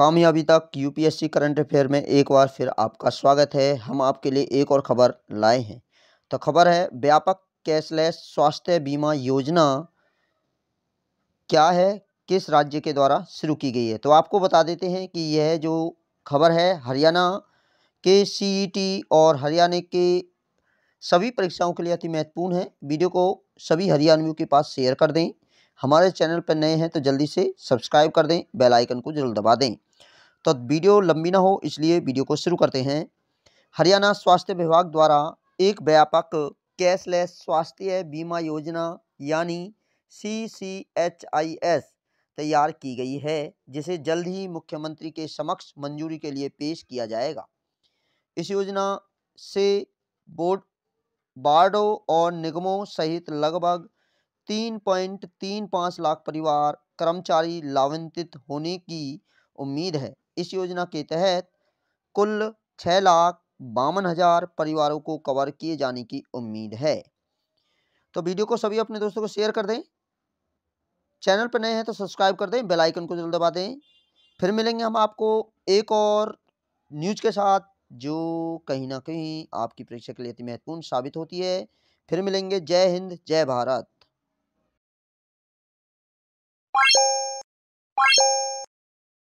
कामयाबी तक UPSC current affair में एक बार फिर आपका स्वागत है हम आपके लिए एक और खबर लाए हैं तो खबर है व्यापक कैशलेस स्वास्थ्य बीमा योजना क्या है किस राज्य के द्वारा शुरू की गई है तो आपको बता देते हैं कि यह जो खबर है हरियाणा के सी e और हरियाणा के सभी परीक्षाओं के लिए अति महत्वपूर्ण है वीडियो को सभी हरियाणवियों के पास शेयर कर दें हमारे चैनल पर नए हैं तो जल्दी से सब्सक्राइब कर दें बेल आइकन को जरूर दबा दें तो वीडियो लंबी ना हो इसलिए वीडियो को शुरू करते हैं हरियाणा स्वास्थ्य विभाग द्वारा एक व्यापक कैशलेस स्वास्थ्य बीमा योजना यानी सी सी एच आई एस तैयार की गई है जिसे जल्द ही मुख्यमंत्री के समक्ष मंजूरी के लिए पेश किया जाएगा इस योजना से बोर्ड बार्डों और निगमों सहित लगभग तीन पॉइंट तीन पाँच लाख परिवार कर्मचारी लाभान्वित होने की उम्मीद है इस योजना के तहत कुल छः लाख बावन हज़ार परिवारों को कवर किए जाने की उम्मीद है तो वीडियो को सभी अपने दोस्तों को शेयर कर दें चैनल पर नए हैं तो सब्सक्राइब कर दें बेल आइकन को जरूर दबा दें फिर मिलेंगे हम आपको एक और न्यूज के साथ जो कहीं ना कहीं आपकी परीक्षा के लिए अति महत्वपूर्ण साबित होती है फिर मिलेंगे जय हिंद जय भारत